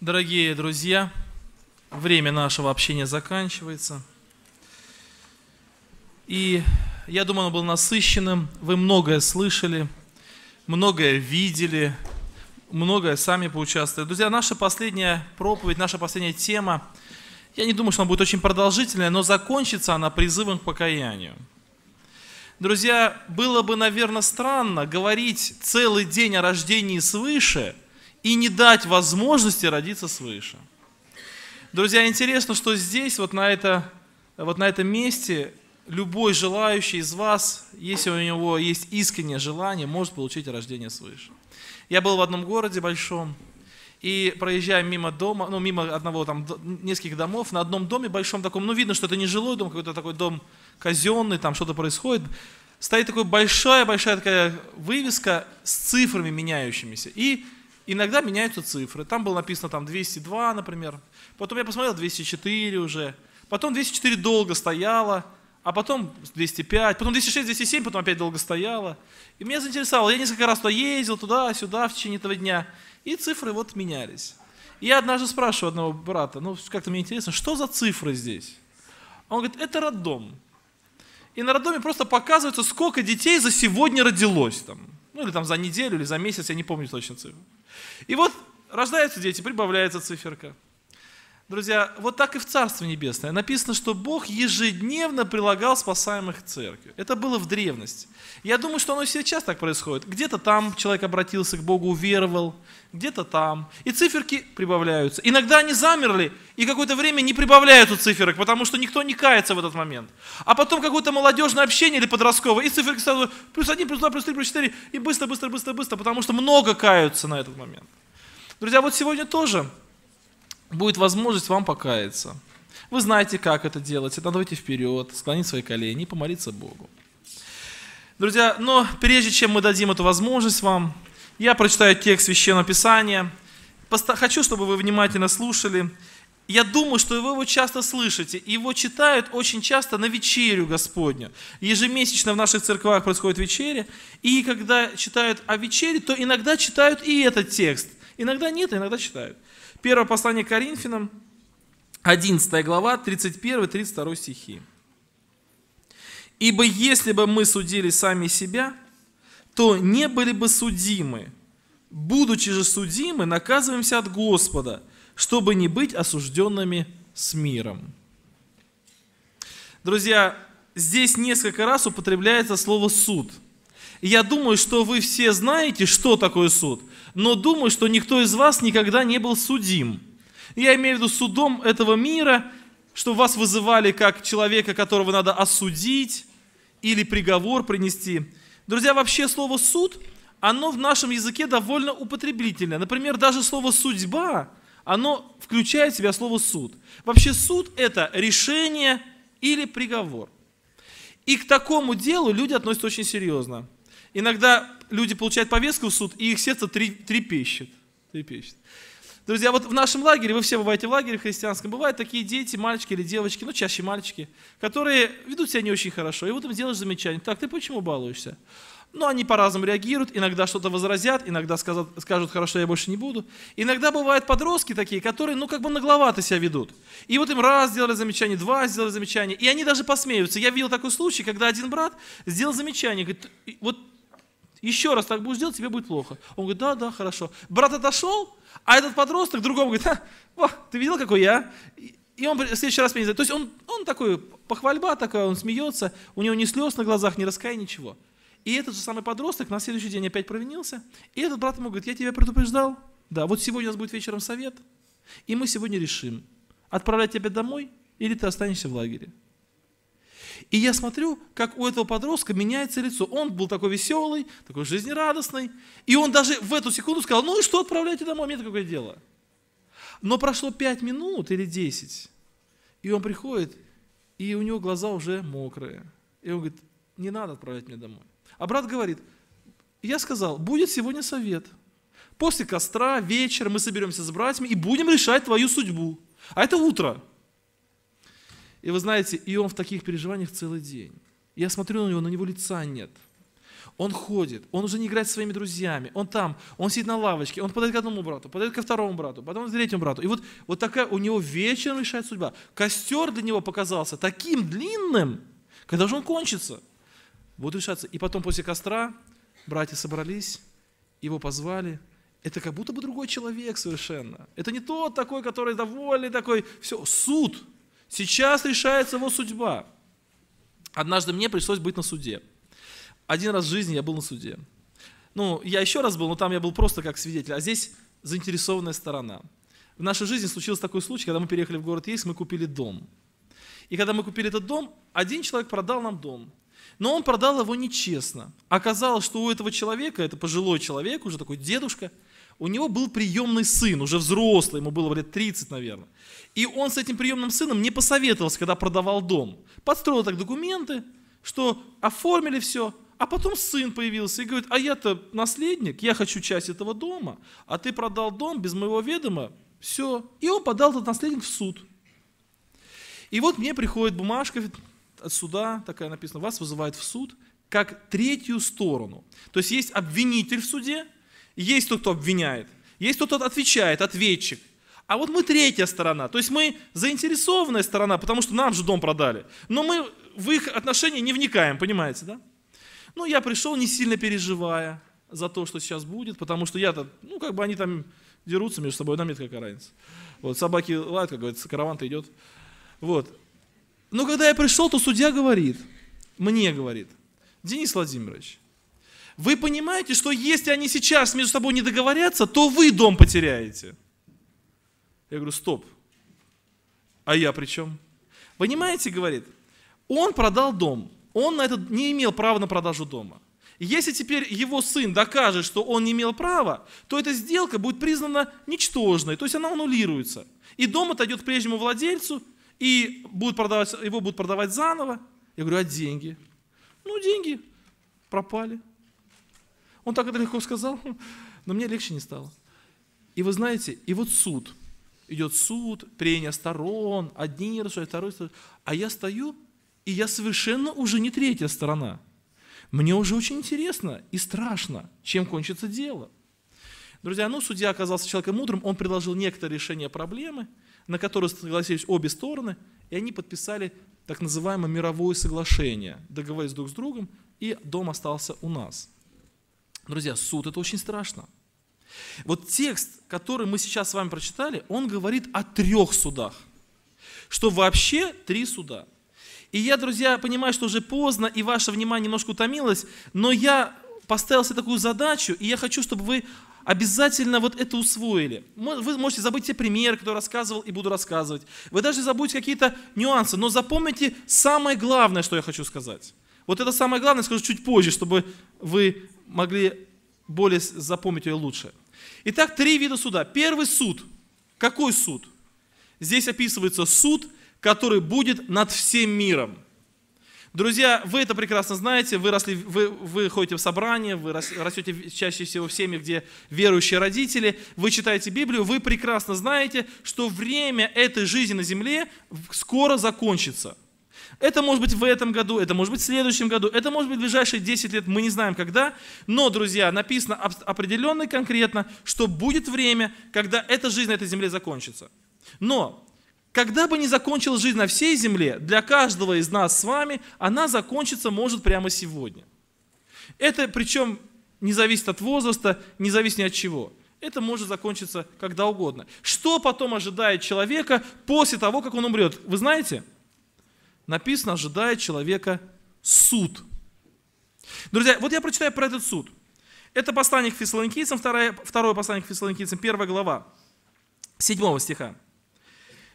Дорогие друзья, время нашего общения заканчивается. И я думаю, оно было насыщенным. Вы многое слышали, многое видели, многое сами поучаствовали. Друзья, наша последняя проповедь, наша последняя тема, я не думаю, что она будет очень продолжительная, но закончится она призывом к покаянию. Друзья, было бы, наверное, странно говорить целый день о рождении свыше – и не дать возможности родиться свыше. Друзья, интересно, что здесь, вот на, это, вот на этом месте, любой желающий из вас, если у него есть искреннее желание, может получить рождение свыше. Я был в одном городе большом, и проезжая мимо дома, ну, мимо одного там, нескольких домов, на одном доме большом таком, ну, видно, что это не жилой дом, какой-то такой дом казенный, там что-то происходит, стоит такая большая-большая такая вывеска с цифрами меняющимися. И Иногда меняются цифры. Там было написано там 202, например. Потом я посмотрел 204 уже. Потом 204 долго стояло, а потом 205, потом 206, 207, потом опять долго стояло. И меня заинтересовало. Я несколько раз туда ездил, туда, сюда в течение этого дня. И цифры вот менялись. И я однажды спрашиваю одного брата, ну как-то мне интересно, что за цифры здесь? Он говорит, это роддом. И на роддоме просто показывается, сколько детей за сегодня родилось там. Ну или там за неделю, или за месяц, я не помню точно цифру. И вот рождаются дети, прибавляется циферка. Друзья, вот так и в Царстве Небесное. Написано, что Бог ежедневно прилагал спасаемых к церкви. Это было в древности. Я думаю, что оно и сейчас так происходит. Где-то там человек обратился к Богу, уверовал, где-то там. И циферки прибавляются. Иногда они замерли, и какое-то время не прибавляют у циферок, потому что никто не кается в этот момент. А потом какое-то молодежное общение или подростковое, и циферки сразу плюс один, плюс два, плюс три, плюс четыре, и быстро, быстро, быстро, быстро, потому что много каются на этот момент. Друзья, вот сегодня тоже будет возможность вам покаяться. Вы знаете, как это делать. Это надо идти вперед, склонить свои колени и помолиться Богу. Друзья, но прежде чем мы дадим эту возможность вам, я прочитаю текст Священного Писания. Хочу, чтобы вы внимательно слушали. Я думаю, что вы его часто слышите. Его читают очень часто на вечерю Господню. Ежемесячно в наших церквах происходит вечеря. И когда читают о вечере, то иногда читают и этот текст. Иногда нет, а иногда читают. Первое послание Коринфянам, 11 глава, 31-32 стихи. «Ибо если бы мы судили сами себя, то не были бы судимы. Будучи же судимы, наказываемся от Господа, чтобы не быть осужденными с миром». Друзья, здесь несколько раз употребляется слово «суд». я думаю, что вы все знаете, что такое суд но думаю, что никто из вас никогда не был судим. Я имею в виду судом этого мира, что вас вызывали как человека, которого надо осудить или приговор принести. Друзья, вообще слово «суд», оно в нашем языке довольно употребительное. Например, даже слово «судьба», оно включает в себя слово «суд». Вообще суд – это решение или приговор. И к такому делу люди относятся очень серьезно. Иногда люди получают повестку в суд, и их сердце трепещет. трепещет. Друзья, вот в нашем лагере, вы все бываете в лагере в христианском, бывают такие дети, мальчики или девочки, ну чаще мальчики, которые ведут себя не очень хорошо, и вот им делаешь замечание, так, ты почему балуешься? Ну, они по-разному реагируют, иногда что-то возразят, иногда скажут, скажут, хорошо, я больше не буду. Иногда бывают подростки такие, которые, ну, как бы нагловато себя ведут. И вот им раз сделали замечание, два сделали замечание, и они даже посмеются. Я видел такой случай, когда один брат сделал замечание, говорит, вот еще раз так будешь делать, тебе будет плохо. Он говорит, да, да, хорошо. Брат отошел, а этот подросток другому говорит, а, во, ты видел, какой я? И он в следующий раз меня знает. То есть он, он такой, похвальба такая, он смеется, у него ни слез на глазах, ни раскаяния, ничего. И этот же самый подросток на следующий день опять провинился. И этот брат ему говорит, я тебя предупреждал. Да, вот сегодня у нас будет вечером совет. И мы сегодня решим, отправлять тебя домой или ты останешься в лагере. И я смотрю, как у этого подростка меняется лицо. Он был такой веселый, такой жизнерадостный. И он даже в эту секунду сказал, ну и что, отправляйте домой, мне какое дело. Но прошло 5 минут или 10, и он приходит, и у него глаза уже мокрые. И он говорит, не надо отправлять меня домой. А брат говорит, я сказал, будет сегодня совет. После костра, вечер мы соберемся с братьями и будем решать твою судьбу. А это утро. И вы знаете, и он в таких переживаниях целый день. Я смотрю на него, на него лица нет. Он ходит, он уже не играет со своими друзьями, он там, он сидит на лавочке, он подает к одному брату, подает ко второму брату, потом к третьему брату. И вот, вот такая у него вечером решает судьба. Костер для него показался таким длинным, когда же он кончится. Вот решаться. И потом после костра братья собрались, его позвали, это как будто бы другой человек совершенно. Это не тот такой, который довольный такой. Все, суд – Сейчас решается его судьба. Однажды мне пришлось быть на суде. Один раз в жизни я был на суде. Ну, я еще раз был, но там я был просто как свидетель, а здесь заинтересованная сторона. В нашей жизни случился такой случай, когда мы переехали в город Ейск, мы купили дом. И когда мы купили этот дом, один человек продал нам дом. Но он продал его нечестно. Оказалось, что у этого человека, это пожилой человек, уже такой дедушка – у него был приемный сын, уже взрослый, ему было лет 30, наверное. И он с этим приемным сыном не посоветовался, когда продавал дом. Подстроил так документы, что оформили все, а потом сын появился и говорит, а я-то наследник, я хочу часть этого дома, а ты продал дом без моего ведома, все. И он подал этот наследник в суд. И вот мне приходит бумажка от суда, такая написана, вас вызывает в суд, как третью сторону. То есть есть обвинитель в суде, есть тот, кто обвиняет. Есть тот, кто отвечает, ответчик. А вот мы третья сторона. То есть мы заинтересованная сторона, потому что нам же дом продали. Но мы в их отношения не вникаем, понимаете, да? Ну, я пришел, не сильно переживая за то, что сейчас будет, потому что я-то, ну, как бы они там дерутся между собой, нам нет какая разница. Вот, собаки лают, как говорится, караван-то идет. Вот. Но когда я пришел, то судья говорит, мне говорит, Денис Владимирович, вы понимаете, что если они сейчас между собой не договорятся, то вы дом потеряете. Я говорю, стоп. А я при чем? Понимаете, говорит, он продал дом. Он на этот не имел права на продажу дома. если теперь его сын докажет, что он не имел права, то эта сделка будет признана ничтожной, то есть она аннулируется. И дом отойдет к прежнему владельцу, и будут продавать, его будут продавать заново. Я говорю, а деньги? Ну, деньги пропали. Он так это легко сказал, но мне легче не стало. И вы знаете, и вот суд. Идет суд, прения сторон, одни рассуждают, второй рассуждают. А я стою, и я совершенно уже не третья сторона. Мне уже очень интересно и страшно, чем кончится дело. Друзья, ну, судья оказался человеком мудрым, он предложил некоторое решение проблемы, на которое согласились обе стороны, и они подписали так называемое мировое соглашение, договорились друг с другом, и дом остался у нас – Друзья, суд – это очень страшно. Вот текст, который мы сейчас с вами прочитали, он говорит о трех судах, что вообще три суда. И я, друзья, понимаю, что уже поздно, и ваше внимание немножко утомилось, но я поставил себе такую задачу, и я хочу, чтобы вы обязательно вот это усвоили. Вы можете забыть те примеры, которые рассказывал и буду рассказывать. Вы даже забудете какие-то нюансы, но запомните самое главное, что я хочу сказать. Вот это самое главное, скажу чуть позже, чтобы вы могли более запомнить ее лучше. Итак, три вида суда. Первый суд. Какой суд? Здесь описывается суд, который будет над всем миром. Друзья, вы это прекрасно знаете, вы, росли, вы, вы ходите в собрание, вы растете чаще всего в семьях, где верующие родители, вы читаете Библию, вы прекрасно знаете, что время этой жизни на земле скоро закончится – это может быть в этом году, это может быть в следующем году, это может быть в ближайшие 10 лет, мы не знаем когда. Но, друзья, написано определенно и конкретно, что будет время, когда эта жизнь на этой земле закончится. Но когда бы ни закончилась жизнь на всей земле, для каждого из нас с вами она закончится может прямо сегодня. Это причем не зависит от возраста, не зависит ни от чего. Это может закончиться когда угодно. Что потом ожидает человека после того, как он умрет? Вы знаете? написано, ожидает человека суд. Друзья, вот я прочитаю про этот суд. Это послание к фессалоникийцам, второе, второе послание к фессалоникийцам, первая глава, 7 стиха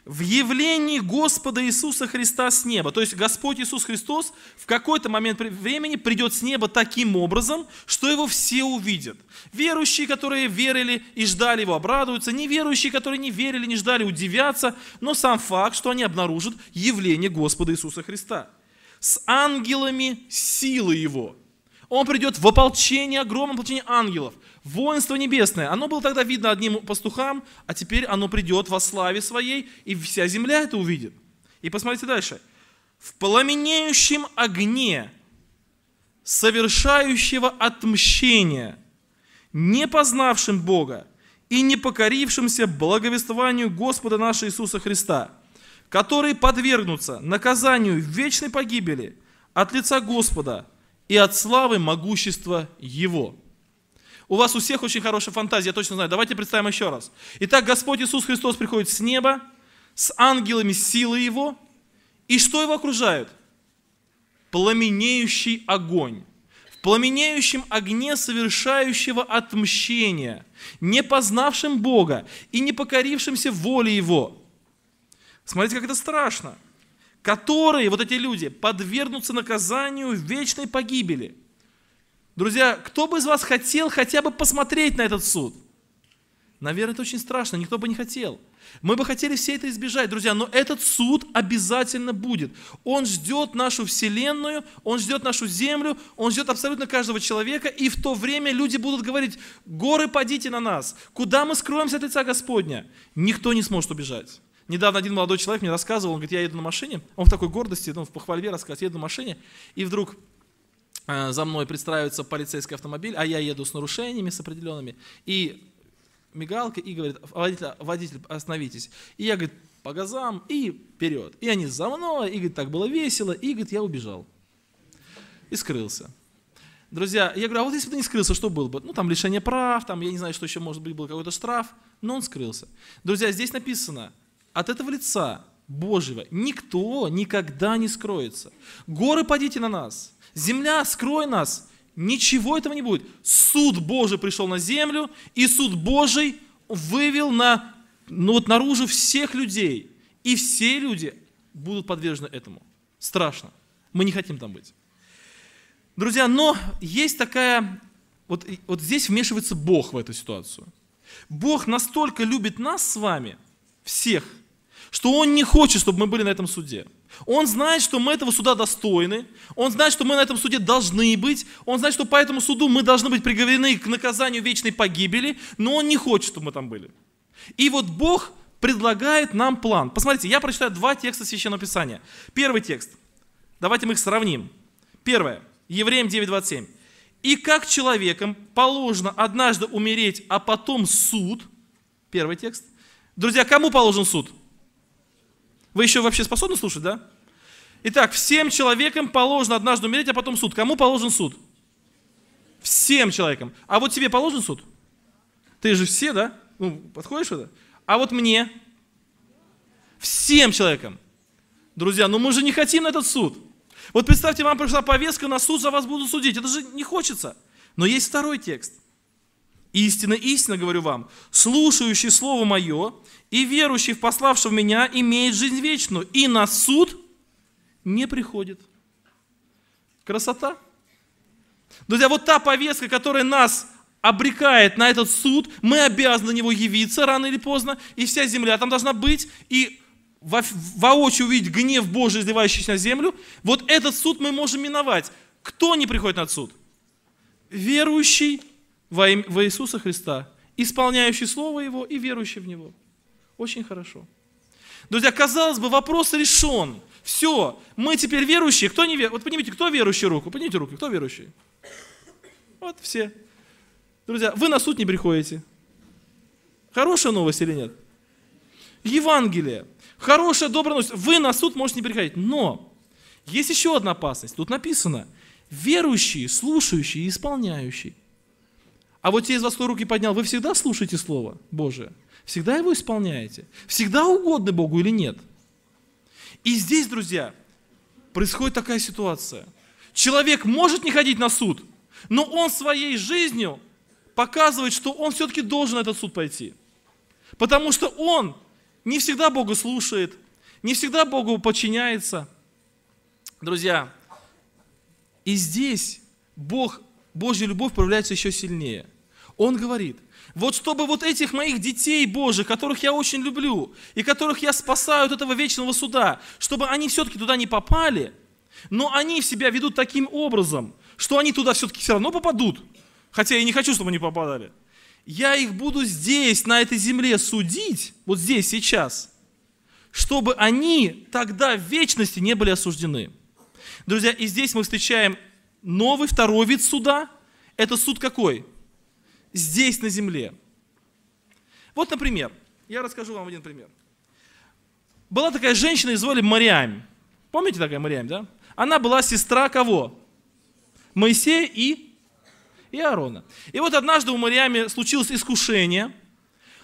в явлении Господа Иисуса Христа с неба. То есть Господь Иисус Христос в какой-то момент времени придет с неба таким образом, что его все увидят. Верующие, которые верили и ждали его, обрадуются. Неверующие, которые не верили, не ждали, удивятся. Но сам факт, что они обнаружат явление Господа Иисуса Христа. С ангелами силы его. Он придет в ополчение, огромное ополчение ангелов – Воинство небесное, оно было тогда видно одним пастухам, а теперь оно придет во славе своей, и вся земля это увидит. И посмотрите дальше. В пламенеющем огне совершающего отмщение, не познавшим Бога и не покорившимся благовествованию Господа нашего Иисуса Христа, которые подвергнутся наказанию вечной погибели от лица Господа и от славы могущества Его. У вас у всех очень хорошая фантазия, я точно знаю. Давайте представим еще раз. Итак, Господь Иисус Христос приходит с неба, с ангелами силы Его. И что его окружает? Пламенеющий огонь. В пламенеющем огне совершающего отмщения, не познавшим Бога и не покорившимся воле Его. Смотрите, как это страшно. Которые, вот эти люди, подвергнутся наказанию вечной погибели – Друзья, кто бы из вас хотел хотя бы посмотреть на этот суд? Наверное, это очень страшно, никто бы не хотел. Мы бы хотели все это избежать, друзья, но этот суд обязательно будет. Он ждет нашу вселенную, он ждет нашу землю, он ждет абсолютно каждого человека, и в то время люди будут говорить, горы падите на нас, куда мы скроемся от лица Господня? Никто не сможет убежать. Недавно один молодой человек мне рассказывал, он говорит, я еду на машине, он в такой гордости, ну, в похвальбе рассказывает, я еду на машине, и вдруг Э, за мной пристраивается полицейский автомобиль, а я еду с нарушениями, с определенными, и мигалка, и говорит, водитель, водитель, остановитесь. И я, говорит, по газам, и вперед. И они за мной, и, говорит, так было весело, и, говорит, я убежал. И скрылся. Друзья, я говорю, а вот если бы ты не скрылся, что было бы? Ну, там лишение прав, там, я не знаю, что еще может быть, был какой-то штраф, но он скрылся. Друзья, здесь написано, от этого лица Божьего. Никто никогда не скроется. Горы падите на нас, земля скрой нас, ничего этого не будет. Суд Божий пришел на землю, и суд Божий вывел на, ну вот наружу всех людей. И все люди будут подвержены этому. Страшно. Мы не хотим там быть. Друзья, но есть такая... Вот, вот здесь вмешивается Бог в эту ситуацию. Бог настолько любит нас с вами, всех – что Он не хочет, чтобы мы были на этом суде. Он знает, что мы этого суда достойны, Он знает, что мы на этом суде должны быть, Он знает, что по этому суду мы должны быть приговорены к наказанию вечной погибели, но Он не хочет, чтобы мы там были. И вот Бог предлагает нам план. Посмотрите, я прочитаю два текста Священного Писания. Первый текст. Давайте мы их сравним. Первое. Евреям 9.27. «И как человеком положено однажды умереть, а потом суд». Первый текст. Друзья, кому положен суд? Суд. Вы еще вообще способны слушать, да? Итак, всем человекам положено однажды умереть, а потом суд. Кому положен суд? Всем человекам. А вот тебе положен суд? Ты же все, да? Ну, подходишь это? А вот мне? Всем человекам. Друзья, ну мы же не хотим на этот суд. Вот представьте, вам пришла повестка на суд, за вас будут судить. Это же не хочется. Но есть второй текст – Истинно, истинно говорю вам, слушающий Слово Мое и верующий в пославшего меня имеет жизнь вечную, и на суд не приходит. Красота. Друзья, вот та повестка, которая нас обрекает на этот суд, мы обязаны на него явиться рано или поздно, и вся земля там должна быть, и во, воочию увидеть гнев Божий, изливающийся на землю, вот этот суд мы можем миновать. Кто не приходит на суд? Верующий во Иисуса Христа, исполняющий Слово Его и верующий в Него. Очень хорошо. Друзья, казалось бы, вопрос решен. Все, мы теперь верующие. Кто не верующий? Вот поднимите, кто верующий руку? Поднимите руки, кто верующий? Вот все. Друзья, вы на суд не приходите. Хорошая новость или нет? Евангелие. Хорошая, добрая новость. Вы на суд можете не приходить. Но есть еще одна опасность. Тут написано, верующие, слушающие и исполняющие. А вот те из вас, кто руки поднял, вы всегда слушаете Слово Божие? Всегда его исполняете? Всегда угодны Богу или нет? И здесь, друзья, происходит такая ситуация. Человек может не ходить на суд, но он своей жизнью показывает, что он все-таки должен на этот суд пойти. Потому что он не всегда Богу слушает, не всегда Богу подчиняется. Друзья, и здесь Бог, Божья любовь проявляется еще сильнее – он говорит, вот чтобы вот этих моих детей Божьих, которых я очень люблю, и которых я спасаю от этого вечного суда, чтобы они все-таки туда не попали, но они себя ведут таким образом, что они туда все-таки все равно попадут, хотя я не хочу, чтобы они попадали. Я их буду здесь, на этой земле судить, вот здесь, сейчас, чтобы они тогда в вечности не были осуждены. Друзья, и здесь мы встречаем новый, второй вид суда. Это суд какой? здесь на земле. Вот, например, я расскажу вам один пример. Была такая женщина из звали Мариам. Помните такая Мариам, да? Она была сестра кого? Моисея и, и Аарона. И вот однажды у Мариаме случилось искушение.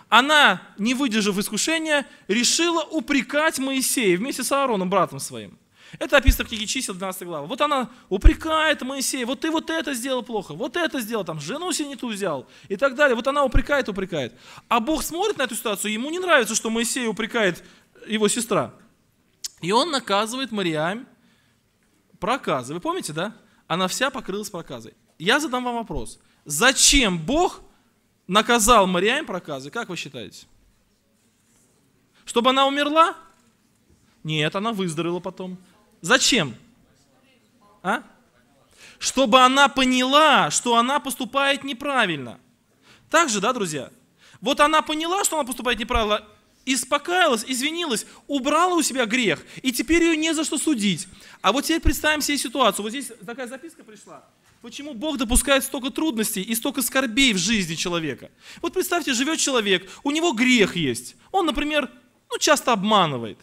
Она, не выдержав искушения, решила упрекать Моисея вместе с Аароном, братом своим. Это описано в книге чисел 12 глава. Вот она упрекает Моисея, вот ты вот это сделал плохо, вот это сделал, там, жену себе не ту взял и так далее. Вот она упрекает, упрекает. А Бог смотрит на эту ситуацию, ему не нравится, что Моисей упрекает его сестра. И он наказывает Мариам проказы. Вы помните, да? Она вся покрылась проказой. Я задам вам вопрос. Зачем Бог наказал Мариам проказы? Как вы считаете? Чтобы она умерла? Нет, она выздоровела потом. Зачем? А? Чтобы она поняла, что она поступает неправильно. Так же, да, друзья? Вот она поняла, что она поступает неправильно, испокаялась, извинилась, убрала у себя грех, и теперь ее не за что судить. А вот теперь представим себе ситуацию. Вот здесь такая записка пришла. Почему Бог допускает столько трудностей и столько скорбей в жизни человека? Вот представьте, живет человек, у него грех есть. Он, например, ну, часто обманывает.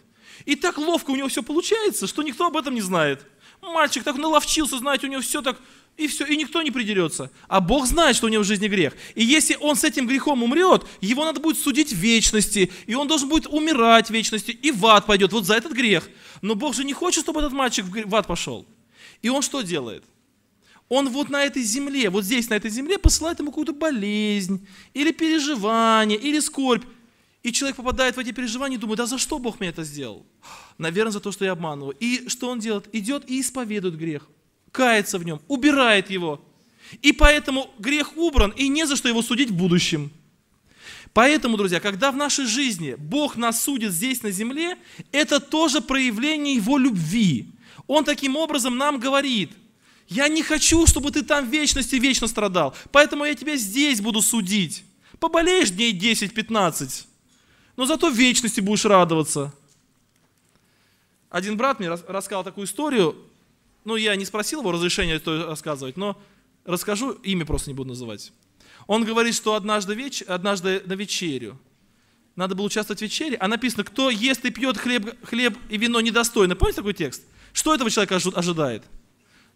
И так ловко у него все получается, что никто об этом не знает. Мальчик так наловчился, знаете, у него все так, и все, и никто не придерется. А Бог знает, что у него в жизни грех. И если он с этим грехом умрет, его надо будет судить в вечности, и он должен будет умирать в вечности, и в ад пойдет вот за этот грех. Но Бог же не хочет, чтобы этот мальчик в ад пошел. И он что делает? Он вот на этой земле, вот здесь, на этой земле посылает ему какую-то болезнь, или переживание, или скорбь. И человек попадает в эти переживания и думает, да за что Бог мне это сделал? Наверное, за то, что я обманываю. И что он делает? Идет и исповедует грех, кается в нем, убирает его. И поэтому грех убран, и не за что его судить в будущем. Поэтому, друзья, когда в нашей жизни Бог нас судит здесь на земле, это тоже проявление Его любви. Он таким образом нам говорит, я не хочу, чтобы ты там в вечности вечно страдал, поэтому я тебя здесь буду судить. Поболеешь дней 10-15, но зато в вечности будешь радоваться. Один брат мне рассказал такую историю, ну, я не спросил его разрешения это рассказывать, но расскажу, имя просто не буду называть. Он говорит, что однажды, веч... однажды на вечерю, надо было участвовать в вечере, а написано, кто ест и пьет хлеб, хлеб и вино недостойно. Помните такой текст? Что этого человека ожидает?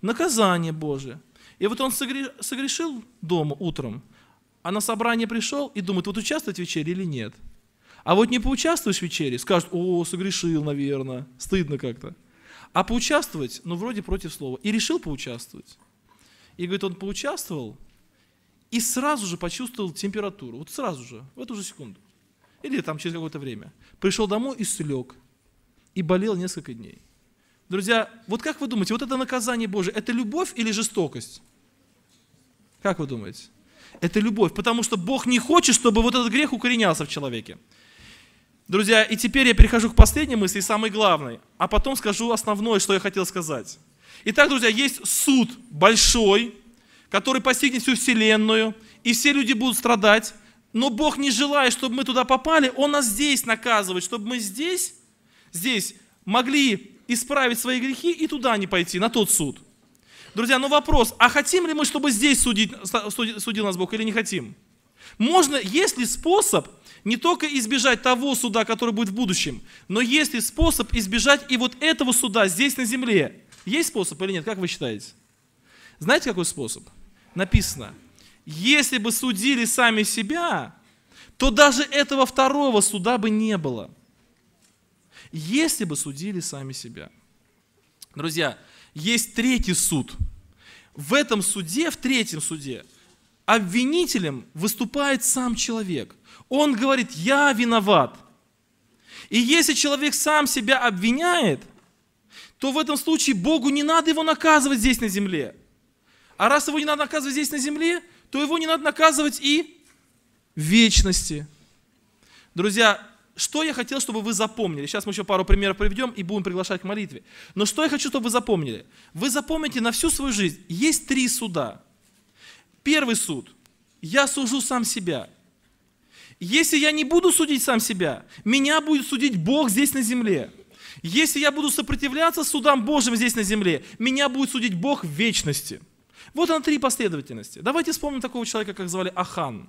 Наказание Божие. И вот он согрешил дома утром, а на собрание пришел и думает, вот участвовать в вечере или нет – а вот не поучаствуешь в вечере, скажут, о, согрешил, наверное, стыдно как-то. А поучаствовать, ну, вроде против слова. И решил поучаствовать. И, говорит, он поучаствовал и сразу же почувствовал температуру. Вот сразу же, в эту же секунду. Или там через какое-то время. Пришел домой и слег. И болел несколько дней. Друзья, вот как вы думаете, вот это наказание Божие, это любовь или жестокость? Как вы думаете? Это любовь, потому что Бог не хочет, чтобы вот этот грех укоренялся в человеке. Друзья, и теперь я перехожу к последней мысли, самой главной, а потом скажу основное, что я хотел сказать. Итак, друзья, есть суд большой, который постигнет всю вселенную, и все люди будут страдать, но Бог не желает, чтобы мы туда попали, Он нас здесь наказывает, чтобы мы здесь, здесь могли исправить свои грехи и туда не пойти, на тот суд. Друзья, но вопрос, а хотим ли мы, чтобы здесь судить, судил нас Бог или не хотим? Можно, есть ли способ – не только избежать того суда, который будет в будущем, но есть и способ избежать и вот этого суда здесь на земле. Есть способ или нет, как вы считаете? Знаете, какой способ? Написано, если бы судили сами себя, то даже этого второго суда бы не было. Если бы судили сами себя. Друзья, есть третий суд. В этом суде, в третьем суде, обвинителем выступает сам человек – он говорит, я виноват. И если человек сам себя обвиняет, то в этом случае Богу не надо его наказывать здесь на земле. А раз его не надо наказывать здесь на земле, то его не надо наказывать и в вечности. Друзья, что я хотел, чтобы вы запомнили? Сейчас мы еще пару примеров приведем и будем приглашать к молитве. Но что я хочу, чтобы вы запомнили? Вы запомните на всю свою жизнь. Есть три суда. Первый суд. Я сужу сам себя. Если я не буду судить сам себя, меня будет судить Бог здесь на земле. Если я буду сопротивляться судам Божьим здесь на земле, меня будет судить Бог в вечности. Вот она три последовательности. Давайте вспомним такого человека, как звали Ахан.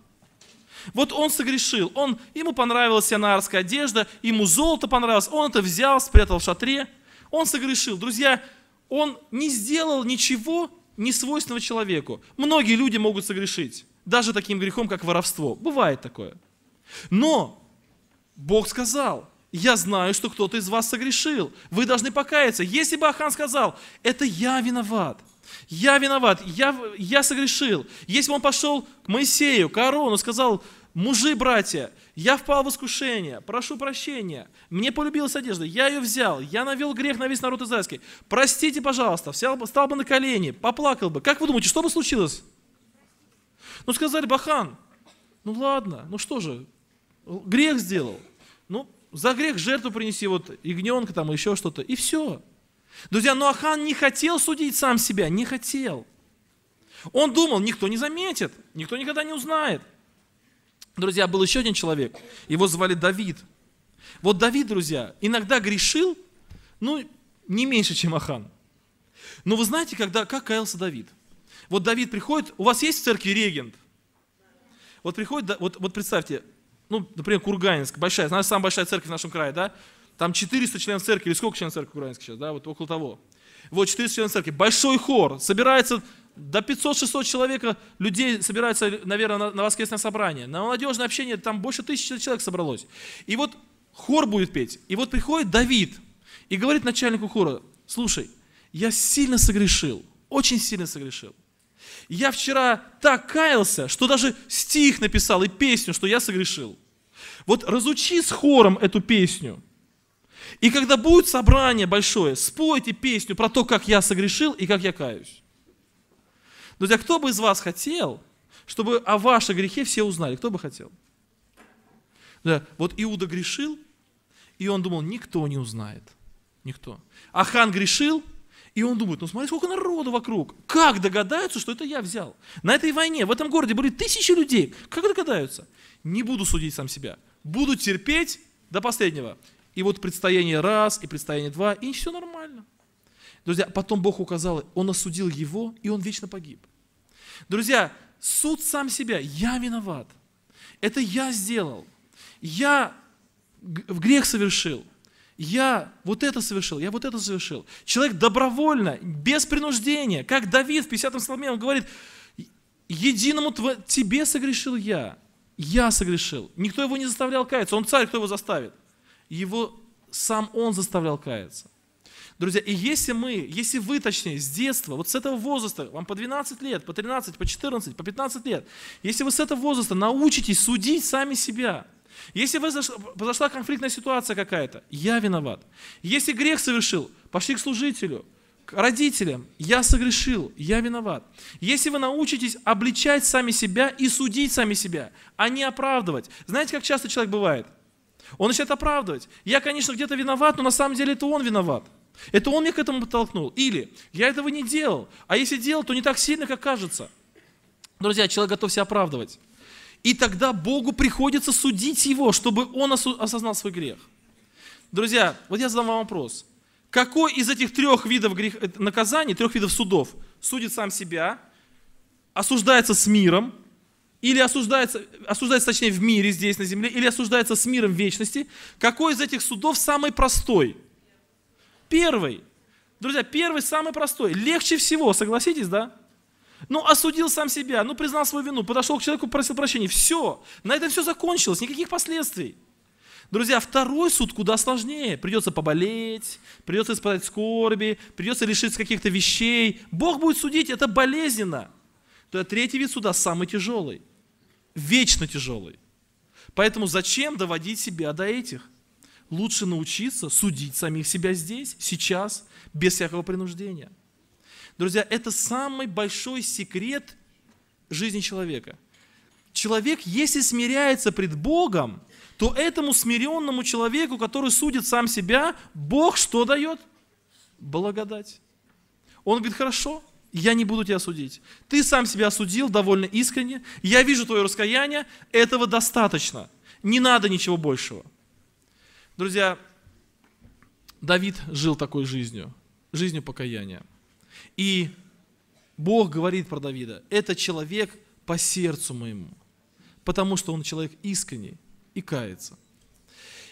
Вот он согрешил, он, ему понравилась сианарская одежда, ему золото понравилось, он это взял, спрятал в шатре. Он согрешил. Друзья, он не сделал ничего несвойственного человеку. Многие люди могут согрешить, даже таким грехом, как воровство. Бывает такое. Но Бог сказал, я знаю, что кто-то из вас согрешил, вы должны покаяться. Если бы Ахан сказал, это я виноват, я виноват, я, я согрешил. Если бы он пошел к Моисею, к Аарону, сказал, мужи, братья, я впал в искушение, прошу прощения, мне полюбилась одежда, я ее взял, я навел грех на весь народ израильский. Простите, пожалуйста, встал бы, бы на колени, поплакал бы. Как вы думаете, что бы случилось? Ну, сказали, Бахан, ну ладно, ну что же, Грех сделал. Ну, за грех жертву принеси, вот ягненка там, еще что-то, и все. Друзья, но Ахан не хотел судить сам себя, не хотел. Он думал, никто не заметит, никто никогда не узнает. Друзья, был еще один человек, его звали Давид. Вот Давид, друзья, иногда грешил, ну, не меньше, чем Ахан. Но вы знаете, когда, как каялся Давид? Вот Давид приходит, у вас есть в церкви регент? Вот приходит, вот, вот представьте, ну, например, Курганинск, большая, знаешь самая большая церковь в нашем крае, да, там 400 членов церкви, или сколько членов церкви Курганинска сейчас, да, вот около того. Вот 400 членов церкви, большой хор, собирается до 500-600 человек, людей собирается, наверное, на, на воскресное собрание. На молодежное общение там больше тысячи человек собралось. И вот хор будет петь. И вот приходит Давид и говорит начальнику хора, слушай, я сильно согрешил, очень сильно согрешил. Я вчера так каялся, что даже стих написал и песню, что я согрешил. Вот разучи с хором эту песню. И когда будет собрание большое, спойте песню про то, как я согрешил и как я каюсь. Друзья, кто бы из вас хотел, чтобы о вашем грехе все узнали? Кто бы хотел? Да, вот Иуда грешил, и он думал, никто не узнает. Никто. А хан грешил, и он думает, ну смотри, сколько народу вокруг. Как догадаются, что это я взял? На этой войне, в этом городе были тысячи людей. Как догадаются? Не буду судить сам себя буду терпеть до последнего. И вот предстояние раз, и предстояние два, и все нормально. Друзья, потом Бог указал, Он осудил его, и он вечно погиб. Друзья, суд сам себя, я виноват. Это я сделал. Я в грех совершил. Я вот это совершил, я вот это совершил. Человек добровольно, без принуждения, как Давид в 50-м псалме, он говорит, единому тв... тебе согрешил я. Я согрешил. Никто его не заставлял каяться. Он царь, кто его заставит? Его сам он заставлял каяться. Друзья, и если мы, если вы, точнее, с детства, вот с этого возраста, вам по 12 лет, по 13, по 14, по 15 лет, если вы с этого возраста научитесь судить сами себя, если вы произошла конфликтная ситуация какая-то, я виноват. Если грех совершил, пошли к служителю – к родителям, я согрешил, я виноват. Если вы научитесь обличать сами себя и судить сами себя, а не оправдывать. Знаете, как часто человек бывает? Он начинает оправдывать. Я, конечно, где-то виноват, но на самом деле это он виноват. Это он меня к этому подтолкнул. Или я этого не делал, а если делал, то не так сильно, как кажется. Друзья, человек готов себя оправдывать. И тогда Богу приходится судить его, чтобы он осознал свой грех. Друзья, вот я задам вам вопрос. Какой из этих трех видов грех... Э, наказаний, трех видов судов, судит сам себя, осуждается с миром, или осуждается, осуждается точнее в мире здесь на земле, или осуждается с миром вечности, какой из этих судов самый простой? Первый. Друзья, первый самый простой. Легче всего, согласитесь, да? Ну, осудил сам себя, ну, признал свою вину, подошел к человеку, просил прощения. Все. На этом все закончилось, никаких последствий. Друзья, второй суд куда сложнее. Придется поболеть, придется испытать скорби, придется лишиться каких-то вещей. Бог будет судить, это болезненно. То третий вид суда самый тяжелый, вечно тяжелый. Поэтому зачем доводить себя до этих? Лучше научиться судить самих себя здесь, сейчас, без всякого принуждения. Друзья, это самый большой секрет жизни человека. Человек, если смиряется пред Богом, то этому смиренному человеку, который судит сам себя, Бог что дает? Благодать. Он говорит, хорошо, я не буду тебя судить. Ты сам себя осудил довольно искренне. Я вижу твое раскаяние, этого достаточно. Не надо ничего большего. Друзья, Давид жил такой жизнью, жизнью покаяния. И Бог говорит про Давида, это человек по сердцу моему, потому что он человек искренний, и кается.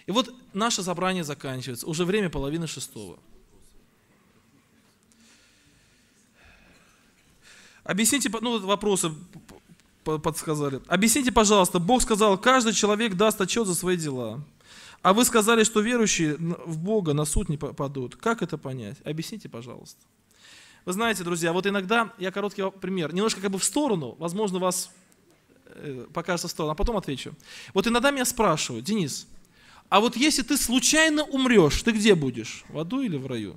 И вот наше собрание заканчивается, уже время половины шестого. Объясните, ну вопросы подсказали. Объясните, пожалуйста, Бог сказал, каждый человек даст отчет за свои дела. А вы сказали, что верующие в Бога на суд не попадут. Как это понять? Объясните, пожалуйста. Вы знаете, друзья, вот иногда я короткий пример, немножко как бы в сторону, возможно, вас Э, покажется в сторону, а потом отвечу. Вот иногда меня спрашивают, Денис, а вот если ты случайно умрешь, ты где будешь? В аду или в раю?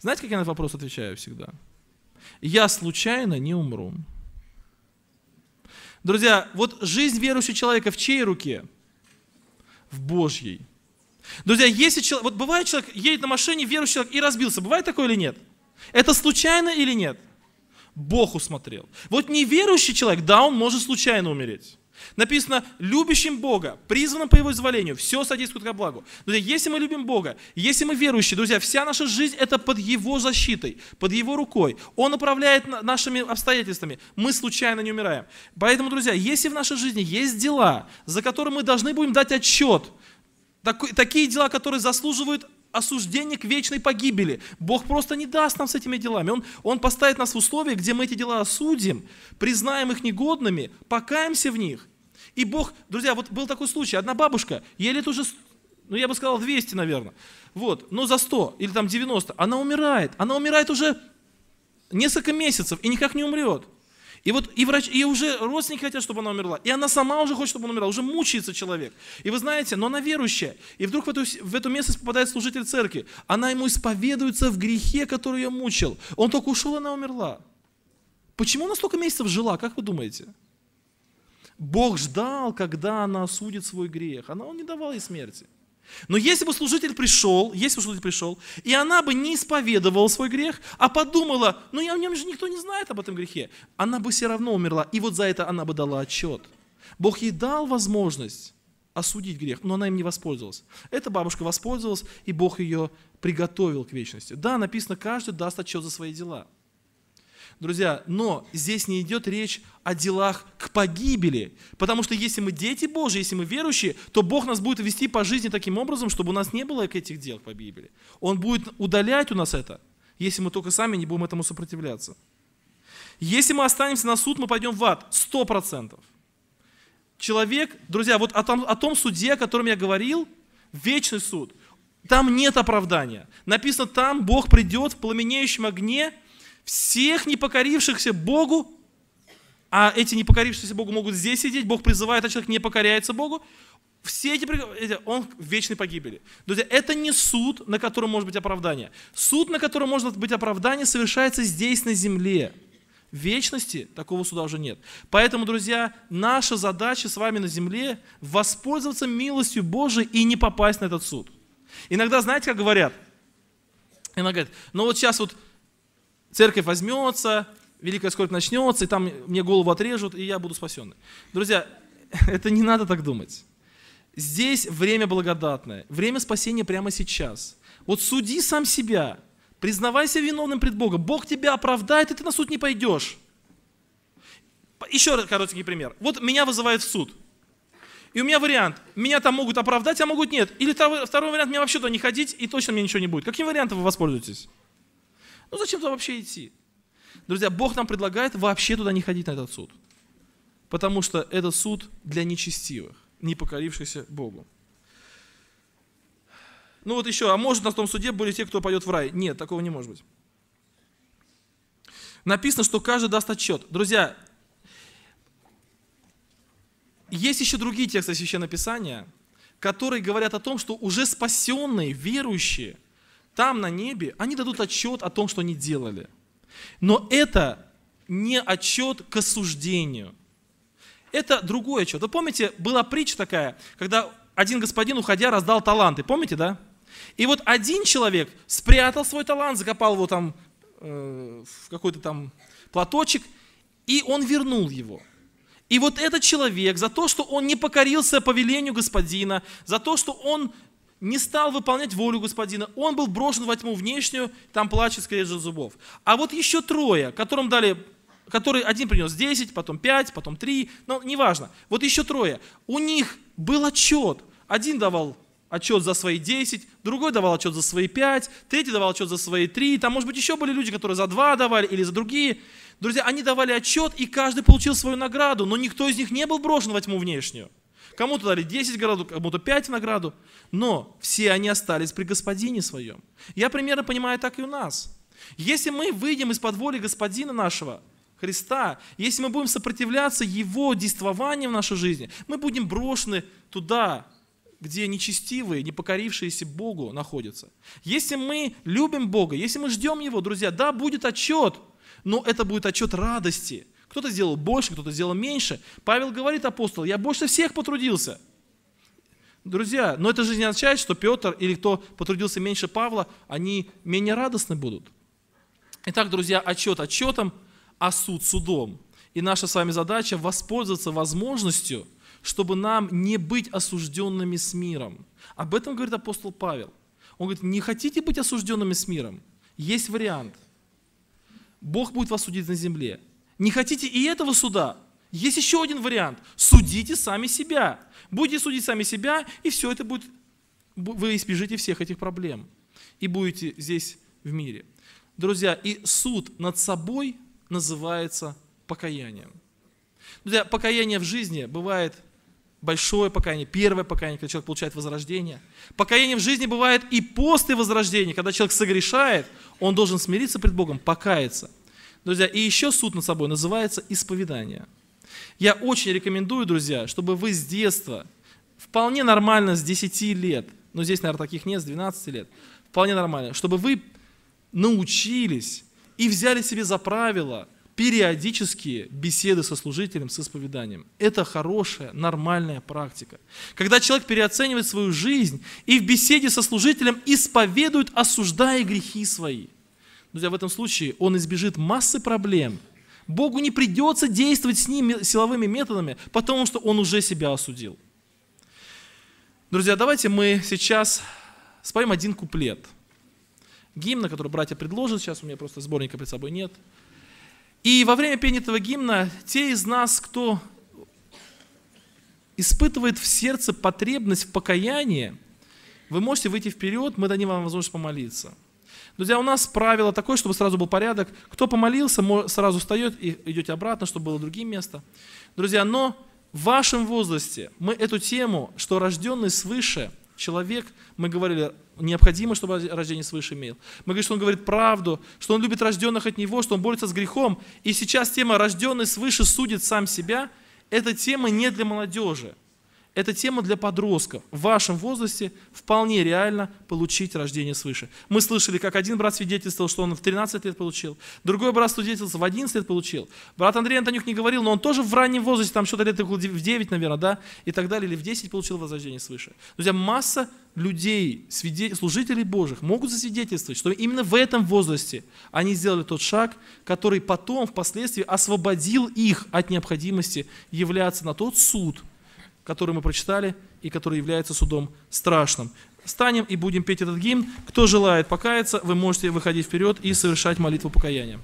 Знаете, как я на этот вопрос отвечаю всегда? Я случайно не умру. Друзья, вот жизнь верующего человека в чьей руке? В Божьей. Друзья, если человек, вот бывает человек едет на машине, верующий человек и разбился, бывает такое или нет? Это случайно или нет? Бог усмотрел. Вот неверующий человек, да, он может случайно умереть. Написано, любящим Бога, призванным по Его изволению, все содействует ко благу. Друзья, если мы любим Бога, если мы верующие, друзья, вся наша жизнь это под Его защитой, под Его рукой. Он управляет нашими обстоятельствами, мы случайно не умираем. Поэтому, друзья, если в нашей жизни есть дела, за которые мы должны будем дать отчет, такие дела, которые заслуживают осуждение к вечной погибели. Бог просто не даст нам с этими делами. Он, он поставит нас в условия, где мы эти дела осудим, признаем их негодными, покаемся в них. И Бог, друзья, вот был такой случай, одна бабушка, ей лет уже, ну я бы сказал 200, наверное, вот, но ну, за 100 или там 90, она умирает, она умирает уже несколько месяцев и никак не умрет. И вот и, врач, и уже родственники хотят, чтобы она умерла. И она сама уже хочет, чтобы она умерла. Уже мучается человек. И вы знаете, но она верующая. И вдруг в эту, в эту местность попадает служитель церкви. Она ему исповедуется в грехе, который ее мучил. Он только ушел, она умерла. Почему она столько месяцев жила, как вы думаете? Бог ждал, когда она осудит свой грех. Она, он не давал ей смерти. Но если бы служитель пришел, если бы служитель пришел, и она бы не исповедовала свой грех, а подумала, ну я в нем же никто не знает об этом грехе, она бы все равно умерла, и вот за это она бы дала отчет. Бог ей дал возможность осудить грех, но она им не воспользовалась. Эта бабушка воспользовалась, и Бог ее приготовил к вечности. Да, написано, каждый даст отчет за свои дела – Друзья, но здесь не идет речь о делах к погибели. Потому что если мы дети Божьи, если мы верующие, то Бог нас будет вести по жизни таким образом, чтобы у нас не было этих дел к погибели. Он будет удалять у нас это, если мы только сами не будем этому сопротивляться. Если мы останемся на суд, мы пойдем в ад. Сто процентов. Человек, друзья, вот о том, о том суде, о котором я говорил, вечный суд, там нет оправдания. Написано, там Бог придет в пламенеющем огне, всех непокорившихся Богу, а эти непокорившиеся Богу могут здесь сидеть, Бог призывает, а человек не покоряется Богу, все эти он в вечной погибели. Друзья, это не суд, на котором может быть оправдание. Суд, на котором может быть оправдание, совершается здесь, на земле. В вечности такого суда уже нет. Поэтому, друзья, наша задача с вами на земле воспользоваться милостью Божией и не попасть на этот суд. Иногда, знаете, как говорят? Иногда говорят, ну вот сейчас вот Церковь возьмется, великая скорбь начнется, и там мне голову отрежут, и я буду спасен. Друзья, это не надо так думать. Здесь время благодатное, время спасения прямо сейчас. Вот суди сам себя, признавайся виновным пред Богом. Бог тебя оправдает, и ты на суд не пойдешь. Еще раз короткий пример. Вот меня вызывает в суд. И у меня вариант. Меня там могут оправдать, а могут нет. Или второй, второй вариант, мне вообще туда не ходить, и точно мне ничего не будет. Каким вариантом вы воспользуетесь? Ну зачем туда вообще идти? Друзья, Бог нам предлагает вообще туда не ходить на этот суд. Потому что этот суд для нечестивых, не покорившихся Богу. Ну вот еще, а может на том суде были те, кто пойдет в рай? Нет, такого не может быть. Написано, что каждый даст отчет. Друзья, есть еще другие тексты Священного Писания, которые говорят о том, что уже спасенные, верующие – там на небе, они дадут отчет о том, что они делали. Но это не отчет к осуждению. Это другой отчет. Вы помните, была притча такая, когда один господин, уходя, раздал таланты. Помните, да? И вот один человек спрятал свой талант, закопал его там э, в какой-то там платочек, и он вернул его. И вот этот человек за то, что он не покорился повелению господина, за то, что он не стал выполнять волю господина, он был брошен во тьму внешнюю, там плачет скрежет зубов. А вот еще трое, которым дали который один принес 10, потом 5, потом 3, ну, неважно. Вот еще трое. У них был отчет. Один давал отчет за свои 10, другой давал отчет за свои 5, третий давал отчет за свои 3, там, может быть, еще были люди, которые за 2 давали или за другие. Друзья, они давали отчет, и каждый получил свою награду, но никто из них не был брошен во тьму внешнюю. Кому-то дали 10 награду, кому-то 5 награду, но все они остались при Господине своем. Я примерно понимаю так и у нас. Если мы выйдем из-под воли Господина нашего, Христа, если мы будем сопротивляться Его действованию в нашей жизни, мы будем брошены туда, где нечестивые, не покорившиеся Богу находятся. Если мы любим Бога, если мы ждем Его, друзья, да, будет отчет, но это будет отчет радости. Кто-то сделал больше, кто-то сделал меньше. Павел говорит, апостол, я больше всех потрудился. Друзья, но это же не означает, что Петр или кто потрудился меньше Павла, они менее радостны будут. Итак, друзья, отчет отчетом, а суд судом. И наша с вами задача воспользоваться возможностью, чтобы нам не быть осужденными с миром. Об этом говорит апостол Павел. Он говорит, не хотите быть осужденными с миром? Есть вариант. Бог будет вас судить на земле. Не хотите и этого суда? Есть еще один вариант. Судите сами себя. Будете судить сами себя, и все это будет... Вы избежите всех этих проблем. И будете здесь в мире. Друзья, и суд над собой называется покаянием. Друзья, покаяние в жизни бывает большое покаяние, первое покаяние, когда человек получает возрождение. Покаяние в жизни бывает и после возрождения, когда человек согрешает, он должен смириться пред Богом, покаяться. Друзья, и еще суд над собой называется исповедание. Я очень рекомендую, друзья, чтобы вы с детства, вполне нормально с 10 лет, но здесь, наверное, таких нет, с 12 лет, вполне нормально, чтобы вы научились и взяли себе за правило периодические беседы со служителем, с исповеданием. Это хорошая, нормальная практика. Когда человек переоценивает свою жизнь и в беседе со служителем исповедует, осуждая грехи свои – Друзья, в этом случае он избежит массы проблем. Богу не придется действовать с ним силовыми методами, потому что он уже себя осудил. Друзья, давайте мы сейчас споем один куплет. Гимна, который братья предложат, сейчас у меня просто сборника перед собой нет. И во время пения этого гимна те из нас, кто испытывает в сердце потребность в покаянии, вы можете выйти вперед, мы дадим вам возможность помолиться. Друзья, у нас правило такое, чтобы сразу был порядок. Кто помолился, сразу встает и идете обратно, чтобы было другим место. Друзья, но в вашем возрасте мы эту тему, что рожденный свыше человек, мы говорили, необходимо, чтобы рождение свыше имел. Мы говорим, что он говорит правду, что он любит рожденных от него, что он борется с грехом. И сейчас тема «рожденный свыше судит сам себя» – эта тема не для молодежи. Эта тема для подростков. В вашем возрасте вполне реально получить рождение свыше. Мы слышали, как один брат свидетельствовал, что он в 13 лет получил. Другой брат свидетельствовал, в 11 лет получил. Брат Андрей Антонюк не говорил, но он тоже в раннем возрасте, там что-то лет в 9, наверное, да, и так далее, или в 10 получил возрождение свыше. Друзья, масса людей, свидет... служителей Божьих могут засвидетельствовать, что именно в этом возрасте они сделали тот шаг, который потом, впоследствии освободил их от необходимости являться на тот суд, который мы прочитали и который является судом страшным. Станем и будем петь этот гимн. Кто желает покаяться, вы можете выходить вперед и совершать молитву покаяния.